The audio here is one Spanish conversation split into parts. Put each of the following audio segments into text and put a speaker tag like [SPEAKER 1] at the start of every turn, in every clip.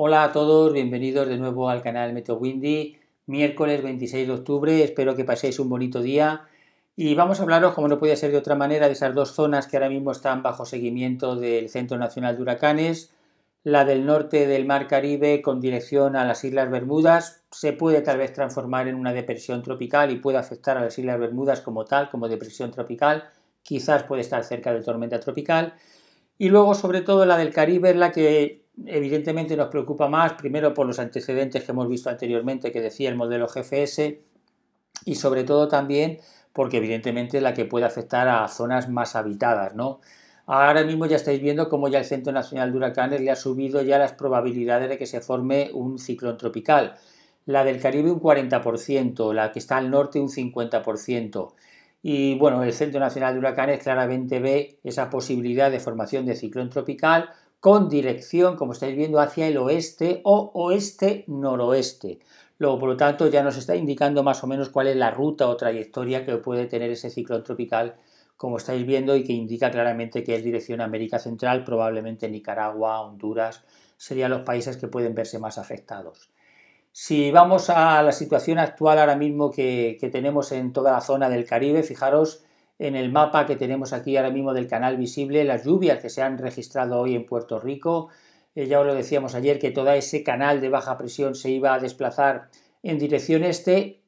[SPEAKER 1] Hola a todos, bienvenidos de nuevo al canal Meteo Windy, miércoles 26 de octubre, espero que paséis un bonito día y vamos a hablaros, como no podía ser de otra manera, de esas dos zonas que ahora mismo están bajo seguimiento del Centro Nacional de Huracanes, la del norte del Mar Caribe con dirección a las Islas Bermudas, se puede tal vez transformar en una depresión tropical y puede afectar a las Islas Bermudas como tal, como depresión tropical, quizás puede estar cerca de tormenta tropical. Y luego, sobre todo, la del Caribe es la que evidentemente nos preocupa más, primero por los antecedentes que hemos visto anteriormente, que decía el modelo GFS, y sobre todo también porque evidentemente es la que puede afectar a zonas más habitadas, ¿no? Ahora mismo ya estáis viendo cómo ya el Centro Nacional de Huracanes le ha subido ya las probabilidades de que se forme un ciclón tropical. La del Caribe un 40%, la que está al norte un 50%. Y bueno, el Centro Nacional de Huracanes claramente ve esa posibilidad de formación de ciclón tropical con dirección, como estáis viendo, hacia el oeste o oeste-noroeste. Luego, por lo tanto, ya nos está indicando más o menos cuál es la ruta o trayectoria que puede tener ese ciclón tropical, como estáis viendo, y que indica claramente que es dirección a América Central, probablemente Nicaragua, Honduras, serían los países que pueden verse más afectados. Si vamos a la situación actual ahora mismo que, que tenemos en toda la zona del Caribe, fijaros, en el mapa que tenemos aquí ahora mismo del canal visible, las lluvias que se han registrado hoy en Puerto Rico. Eh, ya os lo decíamos ayer que todo ese canal de baja presión se iba a desplazar en dirección este.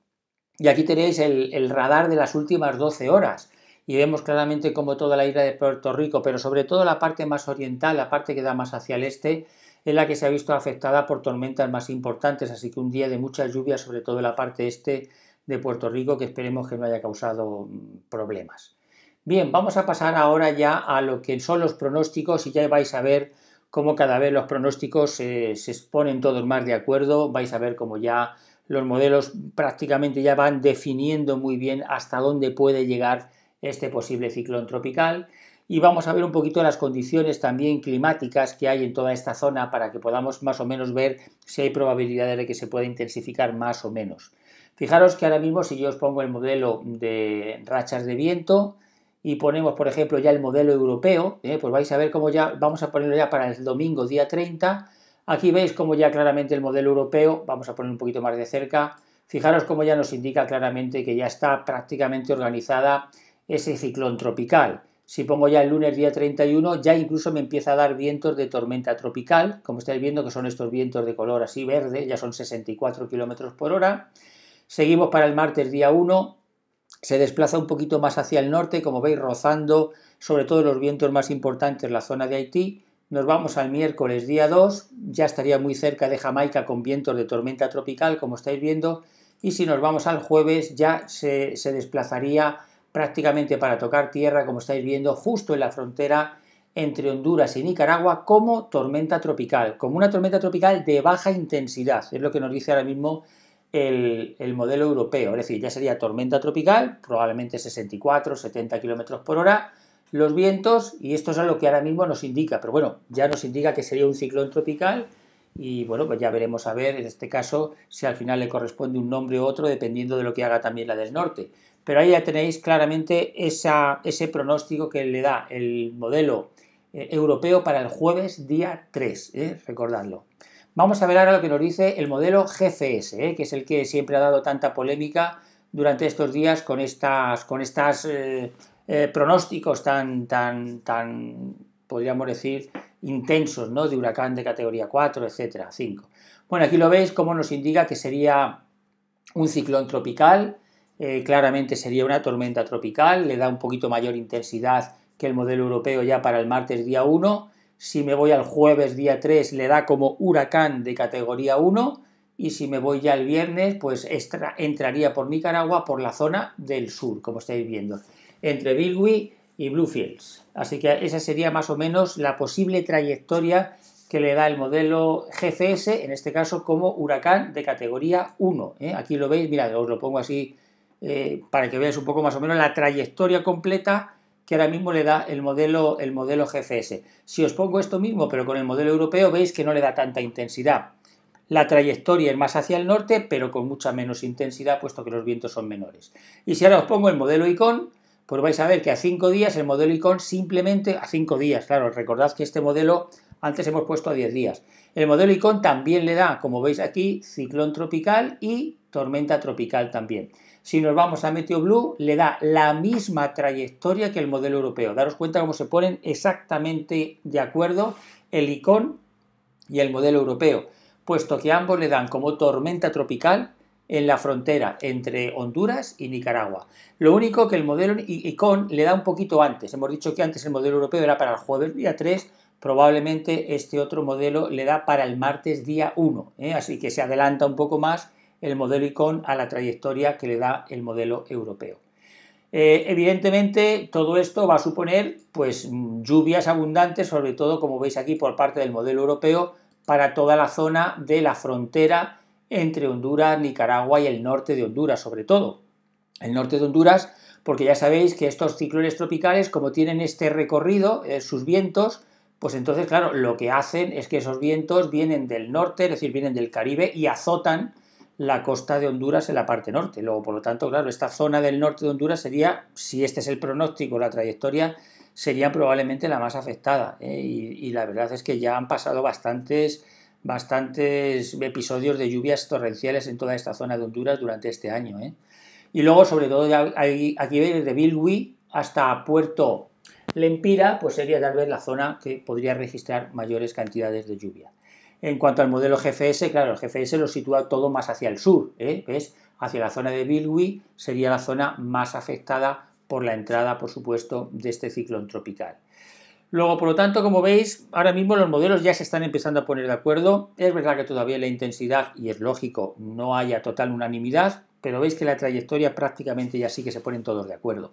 [SPEAKER 1] Y aquí tenéis el, radar de las últimas 12 horas. Y vemos claramente como toda la isla de Puerto Rico, pero sobre todo la parte más oriental, la parte que da más hacia el este, es la que se ha visto afectada por tormentas más importantes. Así que un día de muchas lluvias, sobre todo en la parte este de Puerto Rico que esperemos que no haya causado mm, problemas. Bien, vamos a pasar ahora ya a lo que son los pronósticos y ya vais a ver cómo cada vez los pronósticos eh, se ponen todos más de acuerdo, vais a ver cómo ya los modelos prácticamente ya van definiendo muy bien hasta dónde puede llegar este posible ciclón tropical y vamos a ver un poquito las condiciones también climáticas que hay en toda esta zona para que podamos más o menos ver si hay probabilidades de que se pueda intensificar más o menos. Fijaros que ahora mismo si yo os pongo el modelo de rachas de viento y ponemos, por ejemplo, ya el modelo europeo, eh, pues vais a ver cómo ya, vamos a ponerlo ya para el domingo día 30, aquí veis cómo ya claramente el modelo europeo, vamos a poner un poquito más de cerca, fijaros cómo ya nos indica claramente que ya está prácticamente organizada ese ciclón tropical. Si pongo ya el lunes día 31, ya incluso me empieza a dar vientos de tormenta tropical, como estáis viendo que son estos vientos de color así verde, ya son 64 kilómetros por hora. Seguimos para el martes día 1, se desplaza un poquito más hacia el norte, como veis, rozando sobre todo los vientos más importantes la zona de Haití. Nos vamos al miércoles día 2, ya estaría muy cerca de Jamaica con vientos de tormenta tropical, como estáis viendo, y si nos vamos al jueves ya se, se desplazaría prácticamente para tocar tierra, como estáis viendo, justo en la frontera entre Honduras y Nicaragua como tormenta tropical, como una tormenta tropical de baja intensidad, es lo que nos dice ahora mismo el, modelo europeo, es decir, ya sería tormenta tropical, probablemente 64, 70 kilómetros por hora, los vientos, y esto es lo que ahora mismo nos indica, pero bueno, ya nos indica que sería un ciclón tropical, y bueno, pues ya veremos a ver en este caso si al final le corresponde un nombre u otro, dependiendo de lo que haga también la del norte. Pero ahí ya tenéis claramente esa, ese pronóstico que le da el modelo eh, europeo para el jueves día 3, ¿eh? recordadlo. Vamos a ver ahora lo que nos dice el modelo GCS, eh, que es el que siempre ha dado tanta polémica durante estos días con estas, con estas eh, eh, pronósticos tan, tan, tan, podríamos decir, intensos, ¿no? De huracán de categoría 4, etcétera, 5. Bueno, aquí lo veis como nos indica que sería un ciclón tropical, claramente sería una tormenta tropical, le da un poquito mayor intensidad que el modelo europeo ya para el martes día 1 si me voy al jueves día 3 le da como huracán de categoría 1 y si me voy ya el viernes pues entraría por Nicaragua por la zona del sur, como estáis viendo, entre Bilwi y Bluefields. Así que esa sería más o menos la posible trayectoria que le da el modelo GCS, en este caso como huracán de categoría 1. ¿eh? Aquí lo veis, mirad os lo pongo así eh, para que veáis un poco más o menos la trayectoria completa que ahora mismo le da el modelo, el modelo GFS. Si os pongo esto mismo, pero con el modelo europeo, veis que no le da tanta intensidad. La trayectoria es más hacia el norte, pero con mucha menos intensidad, puesto que los vientos son menores. Y si ahora os pongo el modelo ICON, pues vais a ver que a 5 días el modelo ICON simplemente, a 5 días, claro, recordad que este modelo antes hemos puesto a 10 días. El modelo ICON también le da, como veis aquí, ciclón tropical y tormenta tropical también. Si nos vamos a Meteo Blue, le da la misma trayectoria que el modelo europeo. Daros cuenta cómo se ponen exactamente de acuerdo el ICON y el modelo europeo, puesto que ambos le dan como tormenta tropical en la frontera entre Honduras y Nicaragua. Lo único que el modelo ICON le da un poquito antes. Hemos dicho que antes el modelo europeo era para el jueves día 3, probablemente este otro modelo le da para el martes día 1, ¿eh? así que se adelanta un poco más el modelo ICON a la trayectoria que le da el modelo europeo. Eh, evidentemente, todo esto va a suponer pues, lluvias abundantes, sobre todo, como veis aquí, por parte del modelo europeo, para toda la zona de la frontera entre Honduras, Nicaragua y el norte de Honduras, sobre todo. El norte de Honduras, porque ya sabéis que estos ciclones tropicales, como tienen este recorrido, eh, sus vientos, pues entonces, claro, lo que hacen es que esos vientos vienen del norte, es decir, vienen del Caribe y azotan la costa de Honduras en la parte norte. Luego, por lo tanto, claro, esta zona del norte de Honduras sería, si este es el pronóstico, la trayectoria, sería probablemente la más afectada. ¿eh? Y, la verdad es que ya han pasado bastantes, bastantes episodios de lluvias torrenciales en toda esta zona de Honduras durante este año. ¿eh? Y luego, sobre todo, aquí, desde Bilwi hasta Puerto Lempira, pues sería tal vez la zona que podría registrar mayores cantidades de lluvia. En cuanto al modelo GFS, claro, el GFS lo sitúa todo más hacia el sur, ¿eh? ¿ves? Hacia la zona de Bilwi sería la zona más afectada por la entrada, por supuesto, de este ciclón tropical. Luego, por lo tanto, como veis, ahora mismo los modelos ya se están empezando a poner de acuerdo. Es verdad que todavía la intensidad, y es lógico, no haya total unanimidad, pero veis que la trayectoria prácticamente ya sí que se ponen todos de acuerdo.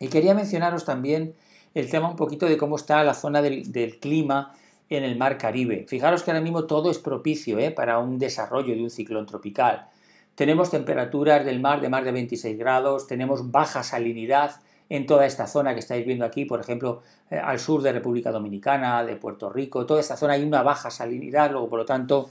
[SPEAKER 1] Y quería mencionaros también el tema un poquito de cómo está la zona del clima en el mar Caribe. Fijaros que ahora mismo todo es propicio ¿eh? para un desarrollo de un ciclón tropical. Tenemos temperaturas del mar de más de 26 grados, tenemos baja salinidad en toda esta zona que estáis viendo aquí, por ejemplo, eh, al sur de República Dominicana, de Puerto Rico, toda esta zona hay una baja salinidad, luego por lo tanto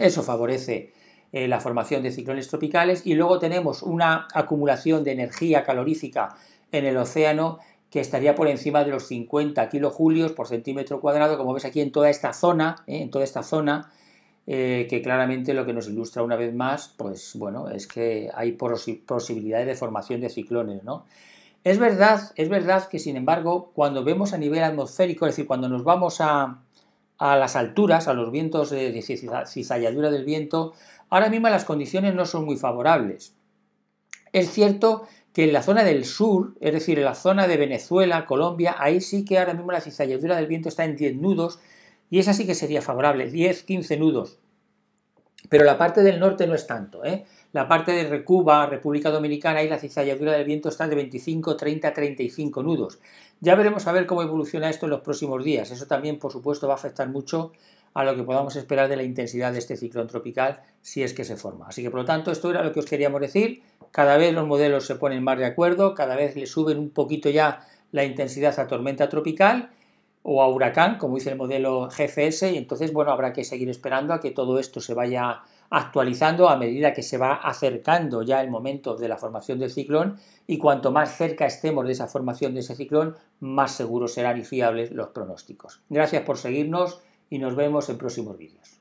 [SPEAKER 1] eso favorece eh, la formación de ciclones tropicales y luego tenemos una acumulación de energía calorífica en el océano que estaría por encima de los 50 kilojulios por centímetro cuadrado, como ves aquí en toda esta zona, ¿eh? en toda esta zona, eh, que claramente lo que nos ilustra una vez más, pues bueno, es que hay posibilidades de formación de ciclones, ¿no? Es verdad, es verdad que sin embargo, cuando vemos a nivel atmosférico, es decir, cuando nos vamos a, a las alturas, a los vientos de, de cizalladura del viento, ahora mismo las condiciones no son muy favorables. Es cierto que en la zona del sur, es decir, en la zona de Venezuela, Colombia, ahí sí que ahora mismo la cizalladura del viento está en 10 nudos y esa sí que sería favorable, 10, 15 nudos. Pero la parte del norte no es tanto. ¿eh? La parte de Cuba, República Dominicana, ahí la cizalladura del viento está de 25, 30, 35 nudos. Ya veremos a ver cómo evoluciona esto en los próximos días. Eso también, por supuesto, va a afectar mucho a lo que podamos esperar de la intensidad de este ciclón tropical si es que se forma. Así que por lo tanto esto era lo que os queríamos decir. Cada vez los modelos se ponen más de acuerdo, cada vez le suben un poquito ya la intensidad a tormenta tropical o a huracán, como dice el modelo GFS, y entonces bueno, habrá que seguir esperando a que todo esto se vaya actualizando a medida que se va acercando ya el momento de la formación del ciclón y cuanto más cerca estemos de esa formación de ese ciclón, más seguros serán y fiables los pronósticos. Gracias por seguirnos y nos vemos en próximos vídeos.